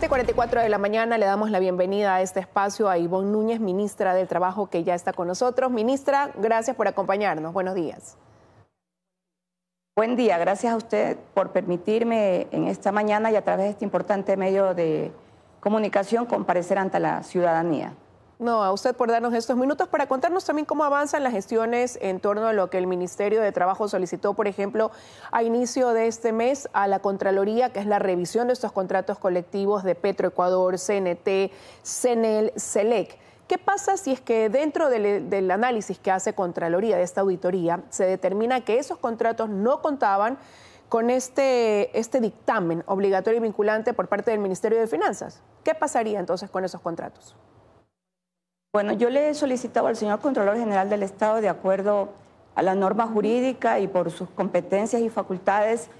7.44 de la mañana le damos la bienvenida a este espacio a Ivonne Núñez, ministra del Trabajo, que ya está con nosotros. Ministra, gracias por acompañarnos. Buenos días. Buen día, gracias a usted por permitirme en esta mañana y a través de este importante medio de comunicación comparecer ante la ciudadanía. No, a usted por darnos estos minutos para contarnos también cómo avanzan las gestiones en torno a lo que el Ministerio de Trabajo solicitó, por ejemplo, a inicio de este mes a la Contraloría, que es la revisión de estos contratos colectivos de Petroecuador, CNT, CENEL, CELEC. ¿Qué pasa si es que dentro del, análisis que hace Contraloría de esta auditoría se determina que esos contratos no contaban con este, este dictamen obligatorio y vinculante por parte del Ministerio de Finanzas? ¿Qué pasaría entonces con esos contratos? Bueno, yo le he solicitado al señor Contralor General del Estado, de acuerdo a la norma jurídica y por sus competencias y facultades,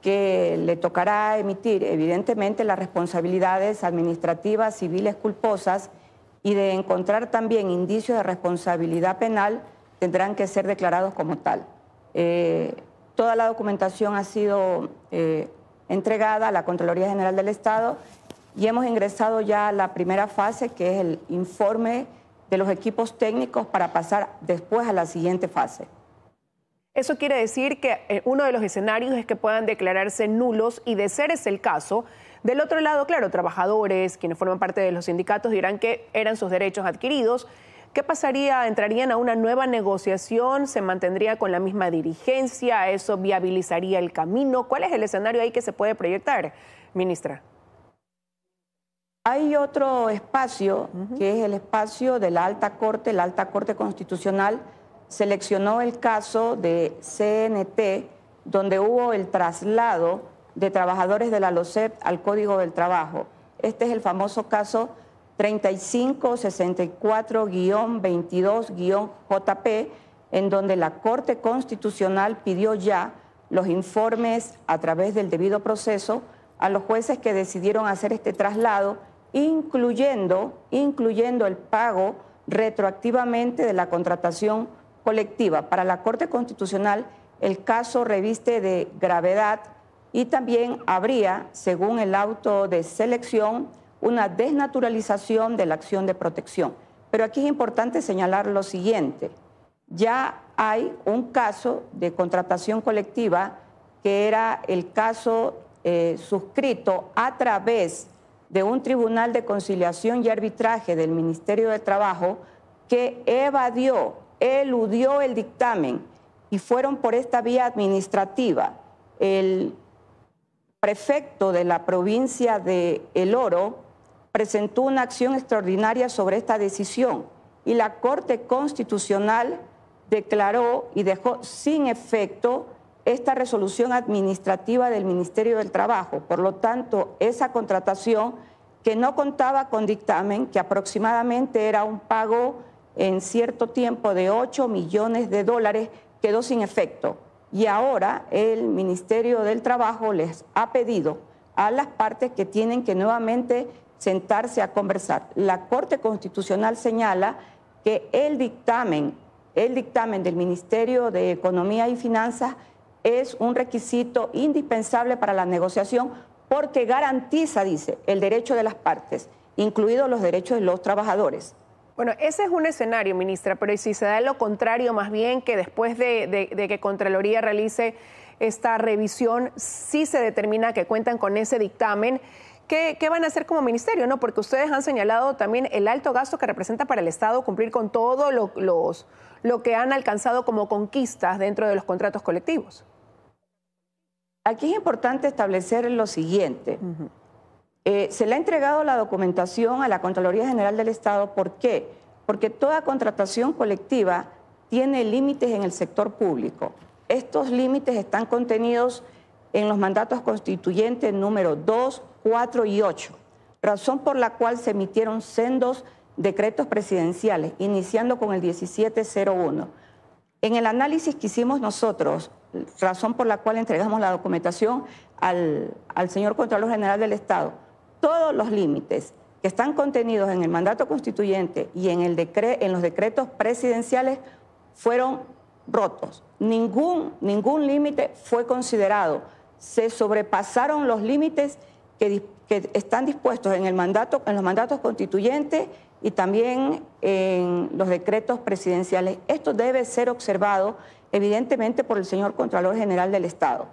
que le tocará emitir, evidentemente, las responsabilidades administrativas, civiles culposas y de encontrar también indicios de responsabilidad penal, tendrán que ser declarados como tal. Eh, toda la documentación ha sido eh, entregada a la Contraloría General del Estado y hemos ingresado ya a la primera fase, que es el informe de los equipos técnicos para pasar después a la siguiente fase. Eso quiere decir que eh, uno de los escenarios es que puedan declararse nulos y de ser ese el caso, del otro lado, claro, trabajadores, quienes forman parte de los sindicatos dirán que eran sus derechos adquiridos. ¿Qué pasaría? ¿Entrarían a una nueva negociación? ¿Se mantendría con la misma dirigencia? ¿Eso viabilizaría el camino? ¿Cuál es el escenario ahí que se puede proyectar, ministra? Hay otro espacio, que es el espacio de la Alta Corte. La Alta Corte Constitucional seleccionó el caso de CNT, donde hubo el traslado de trabajadores de la LOCEP al Código del Trabajo. Este es el famoso caso 3564-22-JP, en donde la Corte Constitucional pidió ya los informes a través del debido proceso a los jueces que decidieron hacer este traslado incluyendo, incluyendo el pago retroactivamente de la contratación colectiva. Para la Corte Constitucional, el caso reviste de gravedad y también habría, según el auto de selección, una desnaturalización de la acción de protección. Pero aquí es importante señalar lo siguiente. Ya hay un caso de contratación colectiva que era el caso eh, suscrito a través de un Tribunal de Conciliación y Arbitraje del Ministerio de Trabajo que evadió, eludió el dictamen y fueron por esta vía administrativa. El prefecto de la provincia de El Oro presentó una acción extraordinaria sobre esta decisión y la Corte Constitucional declaró y dejó sin efecto esta resolución administrativa del Ministerio del Trabajo. Por lo tanto, esa contratación que no contaba con dictamen, que aproximadamente era un pago en cierto tiempo de 8 millones de dólares, quedó sin efecto. Y ahora el Ministerio del Trabajo les ha pedido a las partes que tienen que nuevamente sentarse a conversar. La Corte Constitucional señala que el dictamen, el dictamen del Ministerio de Economía y Finanzas es un requisito indispensable para la negociación porque garantiza, dice, el derecho de las partes, incluidos los derechos de los trabajadores. Bueno, ese es un escenario, ministra, pero si se da lo contrario, más bien que después de, que Contraloría realice esta revisión, sí se determina que cuentan con ese dictamen, ¿Qué, van a hacer como ministerio? ¿no? Porque ustedes han señalado también el alto gasto que representa para el Estado cumplir con todo los, lo que han alcanzado como conquistas dentro de los contratos colectivos aquí es importante establecer lo siguiente. Eh, se le ha entregado la documentación a la Contraloría General del Estado. ¿Por qué? Porque toda contratación colectiva tiene límites en el sector público. Estos límites están contenidos en los mandatos constituyentes número 2, 4 y 8, razón por la cual se emitieron sendos decretos presidenciales, iniciando con el 1701 en el análisis que hicimos nosotros, razón por la cual entregamos la documentación al, señor Contralor General del Estado, todos los límites que están contenidos en el mandato constituyente y en, el en los decretos presidenciales fueron rotos. Ningún, ningún límite fue considerado. Se sobrepasaron los límites que, están dispuestos en, el mandato, en los mandatos constituyentes y también en los decretos presidenciales. Esto debe ser observado, evidentemente, por el señor Contralor General del Estado.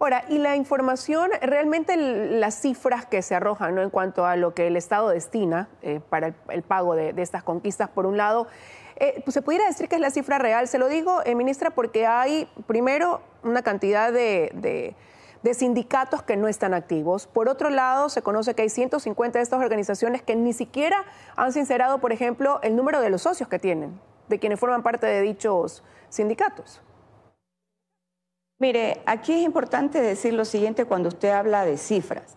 Ahora, y la información, realmente las cifras que se arrojan en cuanto a lo que el Estado destina eh, para el, pago de, estas conquistas, por un lado, eh, pues, se pudiera decir que es la cifra real. Se lo digo, eh, ministra, porque hay, primero, una cantidad de de sindicatos que no están activos. Por otro lado, se conoce que hay 150 de estas organizaciones que ni siquiera han sincerado, por ejemplo, el número de los socios que tienen, de quienes forman parte de dichos sindicatos. Mire, aquí es importante decir lo siguiente cuando usted habla de cifras.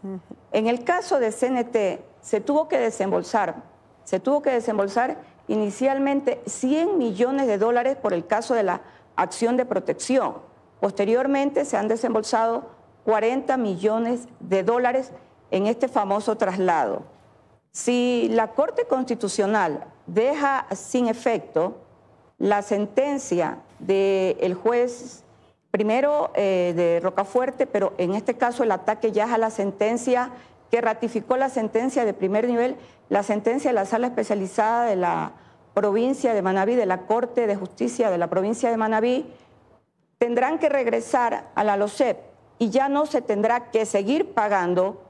En el caso de CNT, se tuvo que desembolsar, se tuvo que desembolsar inicialmente 100 millones de dólares por el caso de la acción de protección. Posteriormente se han desembolsado 40 millones de dólares en este famoso traslado. Si la Corte Constitucional deja sin efecto la sentencia del juez, primero eh, de Rocafuerte, pero en este caso el ataque ya es a la sentencia que ratificó la sentencia de primer nivel, la sentencia de la sala especializada de la provincia de Manabí, de la Corte de Justicia de la provincia de Manabí, tendrán que regresar a la LOCEP y ya no se tendrá que seguir pagando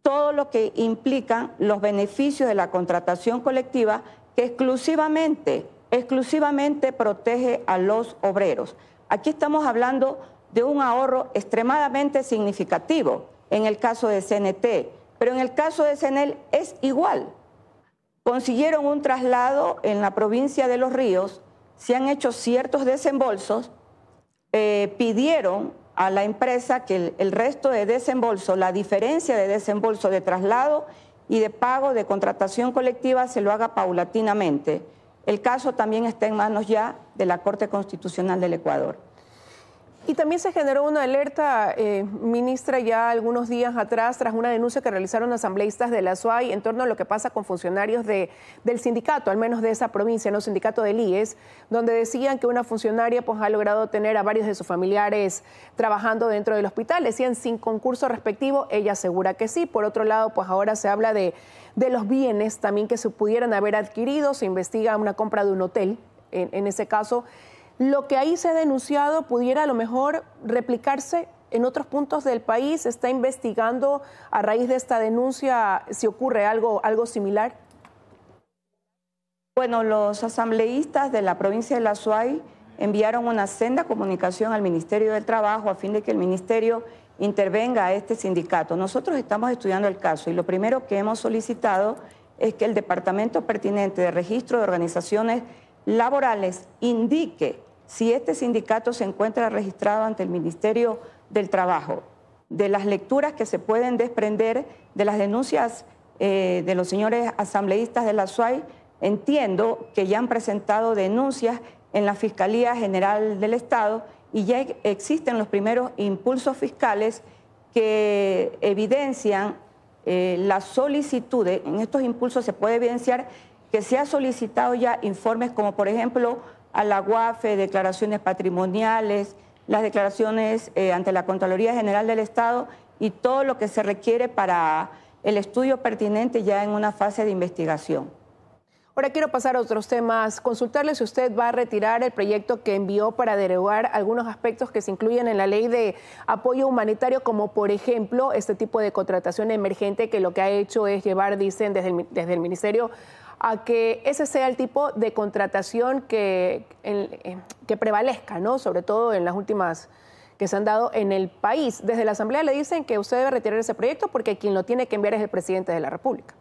todo lo que implican los beneficios de la contratación colectiva que exclusivamente, exclusivamente protege a los obreros. Aquí estamos hablando de un ahorro extremadamente significativo en el caso de CNT, pero en el caso de CNEL es igual. Consiguieron un traslado en la provincia de Los Ríos, se han hecho ciertos desembolsos, eh, pidieron a la empresa que el, resto de desembolso, la diferencia de desembolso de traslado y de pago de contratación colectiva se lo haga paulatinamente. El caso también está en manos ya de la Corte Constitucional del Ecuador. Y también se generó una alerta, eh, ministra, ya algunos días atrás, tras una denuncia que realizaron asambleístas de la SUAI en torno a lo que pasa con funcionarios de, del sindicato, al menos de esa provincia, no sindicato del IES, donde decían que una funcionaria pues, ha logrado tener a varios de sus familiares trabajando dentro del hospital. Decían sin concurso respectivo, ella asegura que sí. Por otro lado, pues ahora se habla de, los bienes también que se pudieran haber adquirido, se investiga una compra de un hotel, en, en ese caso lo que ahí se ha denunciado pudiera a lo mejor replicarse en otros puntos del país? ¿Se está investigando a raíz de esta denuncia si ocurre algo, algo similar? Bueno, los asambleístas de la provincia de La Suay enviaron una senda comunicación al Ministerio del Trabajo a fin de que el Ministerio intervenga a este sindicato. Nosotros estamos estudiando el caso y lo primero que hemos solicitado es que el departamento pertinente de registro de organizaciones laborales indique si este sindicato se encuentra registrado ante el Ministerio del Trabajo, de las lecturas que se pueden desprender de las denuncias eh, de los señores asambleístas de la SUAI, entiendo que ya han presentado denuncias en la Fiscalía General del Estado y ya existen los primeros impulsos fiscales que evidencian eh, la solicitud, en estos impulsos se puede evidenciar que se ha solicitado ya informes como por ejemplo a la UAFE, eh, declaraciones patrimoniales, las declaraciones eh, ante la Contraloría General del Estado y todo lo que se requiere para el estudio pertinente ya en una fase de investigación. Ahora quiero pasar a otros temas. Consultarle si usted va a retirar el proyecto que envió para derogar algunos aspectos que se incluyen en la ley de apoyo humanitario, como por ejemplo este tipo de contratación emergente que lo que ha hecho es llevar, dicen desde desde el Ministerio a que ese sea el tipo de contratación que, eh, que prevalezca, ¿no? Sobre todo en las últimas que se han dado en el país. Desde la Asamblea le dicen que usted debe retirar ese proyecto porque quien lo tiene que enviar es el presidente de la República.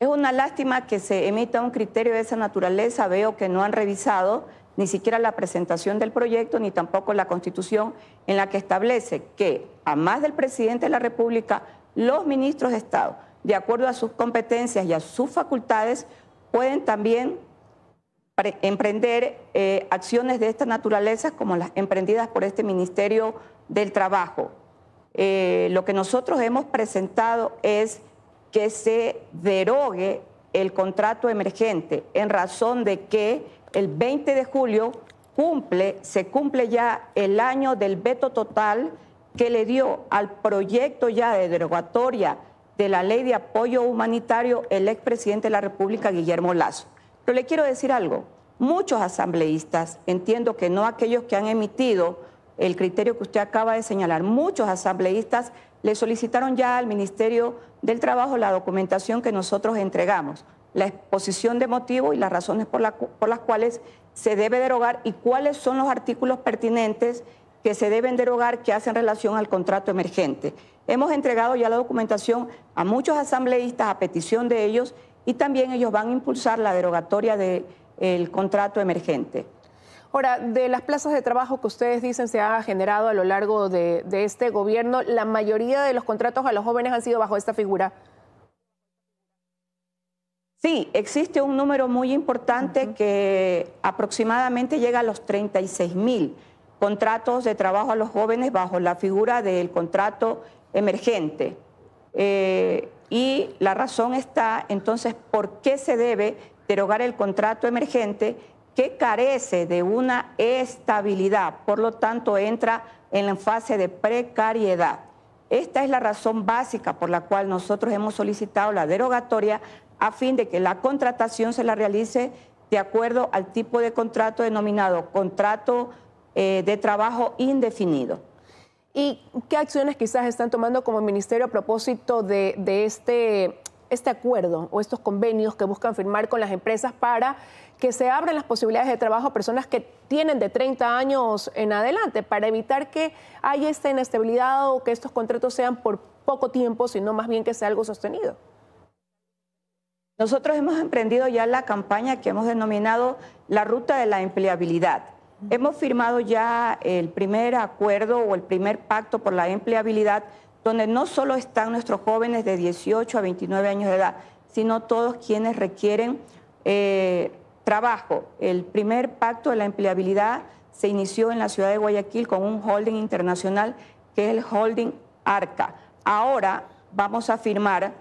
Es una lástima que se emita un criterio de esa naturaleza. Veo que no han revisado ni siquiera la presentación del proyecto ni tampoco la constitución en la que establece que, a más del presidente de la República, los ministros de Estado, de acuerdo a sus competencias y a sus facultades, pueden también emprender eh, acciones de esta naturaleza como las emprendidas por este Ministerio del Trabajo. Eh, lo que nosotros hemos presentado es que se derogue el contrato emergente en razón de que el 20 de julio cumple, se cumple ya el año del veto total que le dio al proyecto ya de derogatoria de la ley de apoyo humanitario el expresidente de la República, Guillermo Lazo. Pero le quiero decir algo, muchos asambleístas, entiendo que no aquellos que han emitido el criterio que usted acaba de señalar, muchos asambleístas le solicitaron ya al Ministerio del Trabajo la documentación que nosotros entregamos, la exposición de motivos y las razones por, por las cuales se debe derogar y cuáles son los artículos pertinentes que se deben derogar que hacen relación al contrato emergente. Hemos entregado ya la documentación a muchos asambleístas a petición de ellos y también ellos van a impulsar la derogatoria del contrato emergente. Ahora, de las plazas de trabajo que ustedes dicen se ha generado a lo largo de, este gobierno, la mayoría de los contratos a los jóvenes han sido bajo esta figura. Sí, existe un número muy importante que aproximadamente llega a los 36 mil contratos de trabajo a los jóvenes bajo la figura del contrato emergente. Eh, y la razón está entonces por qué se debe derogar el contrato emergente que carece de una estabilidad, por lo tanto entra en la fase de precariedad. Esta es la razón básica por la cual nosotros hemos solicitado la derogatoria a fin de que la contratación se la realice de acuerdo al tipo de contrato denominado contrato eh, de trabajo indefinido. ¿Y qué acciones quizás están tomando como ministerio a propósito de, este, este acuerdo o estos convenios que buscan firmar con las empresas para que se abran las posibilidades de trabajo a personas que tienen de 30 años en adelante, para evitar que haya esta inestabilidad o que estos contratos sean por poco tiempo, sino más bien que sea algo sostenido? Nosotros hemos emprendido ya la campaña que hemos denominado la ruta de la empleabilidad. Hemos firmado ya el primer acuerdo o el primer pacto por la empleabilidad, donde no solo están nuestros jóvenes de 18 a 29 años de edad, sino todos quienes requieren eh, trabajo. El primer pacto de la empleabilidad se inició en la ciudad de Guayaquil con un holding internacional que es el holding ARCA. Ahora vamos a firmar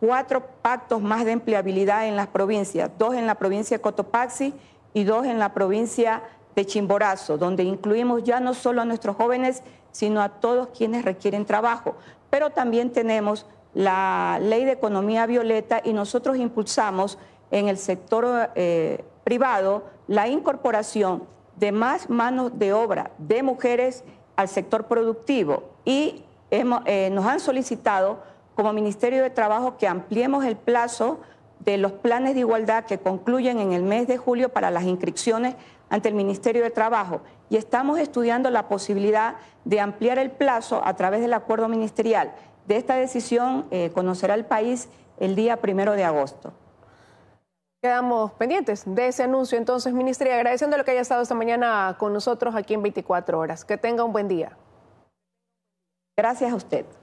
cuatro pactos más de empleabilidad en las provincias, dos en la provincia de Cotopaxi y dos en la provincia de Chimborazo, donde incluimos ya no solo a nuestros jóvenes, sino a todos quienes requieren trabajo. Pero también tenemos la ley de economía violeta y nosotros impulsamos en el sector eh, privado la incorporación de más manos de obra de mujeres al sector productivo y eh, nos han solicitado como Ministerio de Trabajo que ampliemos el plazo de los planes de igualdad que concluyen en el mes de julio para las inscripciones ante el Ministerio de Trabajo y estamos estudiando la posibilidad de ampliar el plazo a través del acuerdo ministerial. De esta decisión eh, conocerá el país el día primero de agosto. Quedamos pendientes de ese anuncio entonces, ministra, agradeciendo lo que haya estado esta mañana con nosotros aquí en 24 horas. Que tenga un buen día. Gracias a usted.